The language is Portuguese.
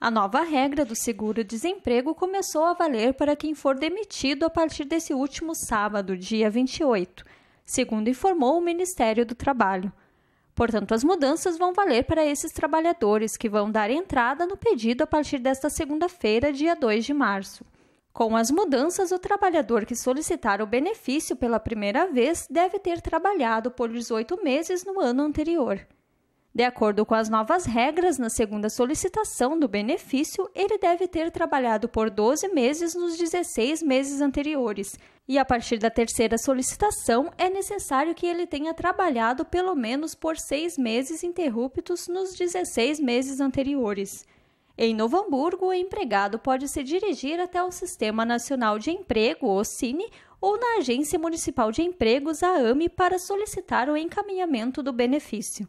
A nova regra do seguro-desemprego começou a valer para quem for demitido a partir desse último sábado, dia 28, segundo informou o Ministério do Trabalho. Portanto, as mudanças vão valer para esses trabalhadores que vão dar entrada no pedido a partir desta segunda-feira, dia 2 de março. Com as mudanças, o trabalhador que solicitar o benefício pela primeira vez deve ter trabalhado por 18 meses no ano anterior. De acordo com as novas regras, na segunda solicitação do benefício, ele deve ter trabalhado por 12 meses nos 16 meses anteriores. E a partir da terceira solicitação, é necessário que ele tenha trabalhado pelo menos por seis meses interruptos nos 16 meses anteriores. Em Novo Hamburgo, o empregado pode se dirigir até o Sistema Nacional de Emprego, o CINE, ou na Agência Municipal de Empregos, a AME, para solicitar o encaminhamento do benefício.